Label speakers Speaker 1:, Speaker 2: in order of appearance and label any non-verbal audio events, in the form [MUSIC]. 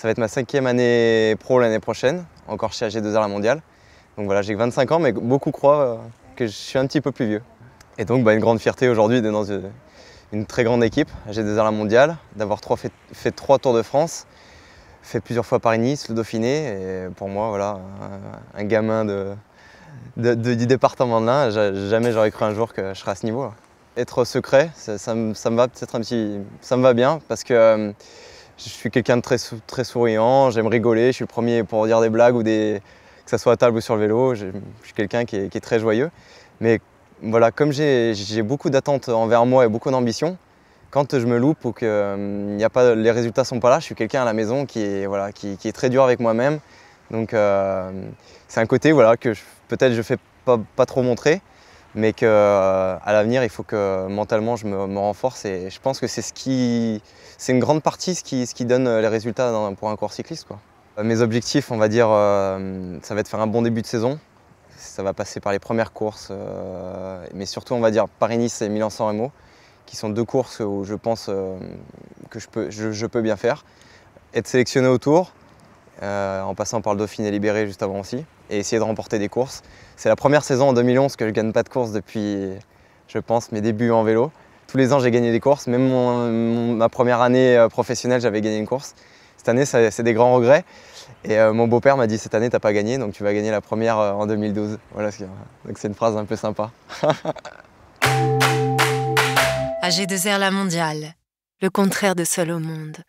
Speaker 1: Ça va être ma cinquième année pro l'année prochaine, encore chez AG2R La Mondiale. Donc voilà, j'ai 25 ans, mais beaucoup croient euh, que je suis un petit peu plus vieux. Et donc bah, une grande fierté aujourd'hui d'être dans euh, une, très grande équipe, AG2R La Mondiale, d'avoir fait, fait trois Tours de France, fait plusieurs fois Paris-Nice, le Dauphiné. Et pour moi, voilà, un, gamin de, de, du département de l'Ain, jamais j'aurais cru un jour que je serais à ce niveau. Être secret, ça, ça me va peut-être un petit, ça me va bien parce que euh, je suis quelqu'un de très, souriant, j'aime rigoler, je suis le premier pour dire des blagues ou que ce soit à table ou sur le vélo, je, suis quelqu'un qui, est très joyeux. Mais voilà, comme j'ai beaucoup d'attentes envers moi et beaucoup d'ambition, quand je me loupe ou que hum, les résultats ne sont pas là, je suis quelqu'un à la maison qui est, très dur avec moi-même. Donc euh, c'est un côté voilà, que peut-être je ne fais pas trop montrer mais qu'à euh, l'avenir, il faut que mentalement, je me, renforce. Et je pense que c'est ce qui, c'est une grande partie ce qui, ce qui donne euh, les résultats pour un coureur cycliste. Quoi. Euh, mes objectifs, on va dire, ça va être faire un bon début de saison. Ça va passer par les premières courses, mais surtout, on va dire, Paris-Nice et Milan-San Remo, qui sont deux courses où je pense que je peux, je peux bien faire. Être sélectionné au tour, euh, en passant par le et libéré juste avant aussi, et essayer de remporter des courses. C'est la première saison en 2011 que je ne gagne pas de course depuis, je pense, mes débuts en vélo. Tous les ans, j'ai gagné des courses. Même ma première année euh, professionnelle, j'avais gagné une course. Cette année, c'est des grands regrets. Et euh, mon beau-père m'a dit cette année, t'as pas gagné, donc tu vas gagner la première en 2012. Voilà, donc c'est une phrase un peu sympa. AG2R [LAUGHS] La Mondiale, le contraire de seul au monde.